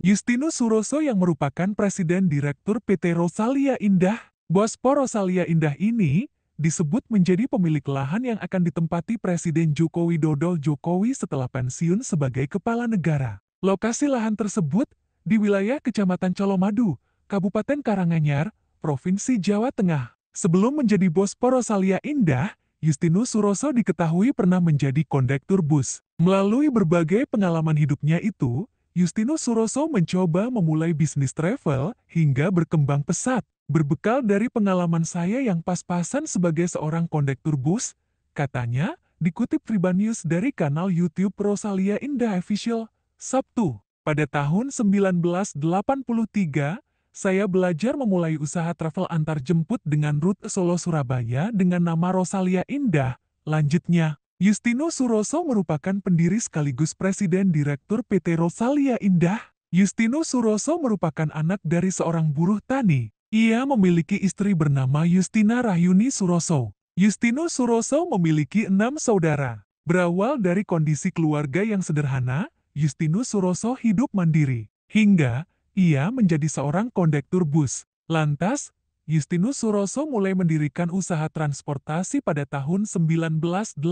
Justinus Suroso yang merupakan Presiden Direktur PT Rosalia Indah, Bospor Rosalia Indah ini, disebut menjadi pemilik lahan yang akan ditempati Presiden Jokowi Dodo Jokowi setelah pensiun sebagai Kepala Negara. Lokasi lahan tersebut di wilayah Kecamatan Colomadu, Kabupaten Karanganyar, Provinsi Jawa Tengah. Sebelum menjadi Bospor Rosalia Indah, Justinus Suroso diketahui pernah menjadi kondektur bus. Melalui berbagai pengalaman hidupnya itu, Justinus Suroso mencoba memulai bisnis travel hingga berkembang pesat. Berbekal dari pengalaman saya yang pas-pasan sebagai seorang kondektur bus, katanya, dikutip Tribun dari kanal YouTube Rosalia Indah Official, Sabtu. Pada tahun 1983, saya belajar memulai usaha travel antar jemput dengan rute Solo-Surabaya dengan nama Rosalia Indah, lanjutnya. Justino Suroso merupakan pendiri sekaligus presiden direktur PT Rosalia Indah. Justino Suroso merupakan anak dari seorang buruh tani. Ia memiliki istri bernama Justina Rahyuni Suroso. Justino Suroso memiliki enam saudara. Berawal dari kondisi keluarga yang sederhana, Justino Suroso hidup mandiri. Hingga, ia menjadi seorang kondektur bus. Lantas, Justinus Suroso mulai mendirikan usaha transportasi pada tahun 1983.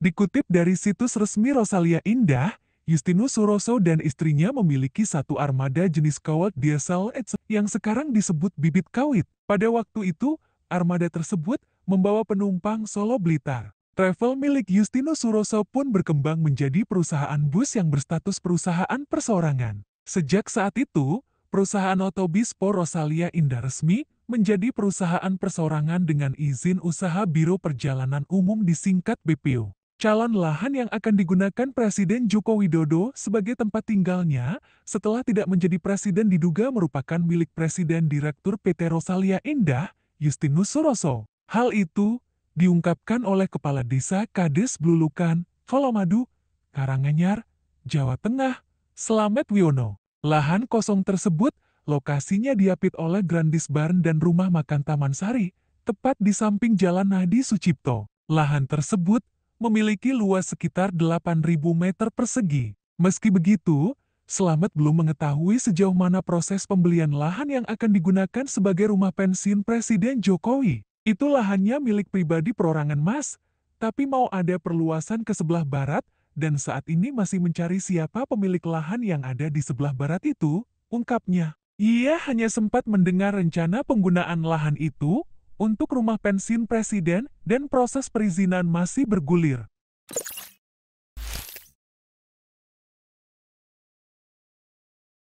Dikutip dari situs resmi Rosalia Indah, Justinus Suroso dan istrinya memiliki satu armada jenis kawat diesel yang sekarang disebut bibit kawit. Pada waktu itu, armada tersebut membawa penumpang Solo Blitar. Travel milik Justinus Suroso pun berkembang menjadi perusahaan bus yang berstatus perusahaan persorangan. Sejak saat itu, perusahaan Otobispo Rosalia Indah resmi menjadi perusahaan persorangan dengan izin usaha Biro Perjalanan Umum disingkat BPU. Calon lahan yang akan digunakan Presiden Joko Widodo sebagai tempat tinggalnya setelah tidak menjadi presiden diduga merupakan milik Presiden Direktur PT Rosalia Indah, Justinus Suroso. Hal itu diungkapkan oleh Kepala Desa Kades Blulukan, Kolomadu, Karanganyar, Jawa Tengah, Slamet Wiono. Lahan kosong tersebut, lokasinya diapit oleh Grandis Barn dan rumah makan Taman Sari, tepat di samping Jalan Nadi Sucipto. Lahan tersebut memiliki luas sekitar 8.000 meter persegi. Meski begitu, Selamat belum mengetahui sejauh mana proses pembelian lahan yang akan digunakan sebagai rumah pensiun Presiden Jokowi. Itu lahannya milik pribadi perorangan Mas, tapi mau ada perluasan ke sebelah barat, dan saat ini masih mencari siapa pemilik lahan yang ada di sebelah barat itu, ungkapnya. Ia hanya sempat mendengar rencana penggunaan lahan itu untuk rumah pensiun presiden dan proses perizinan masih bergulir.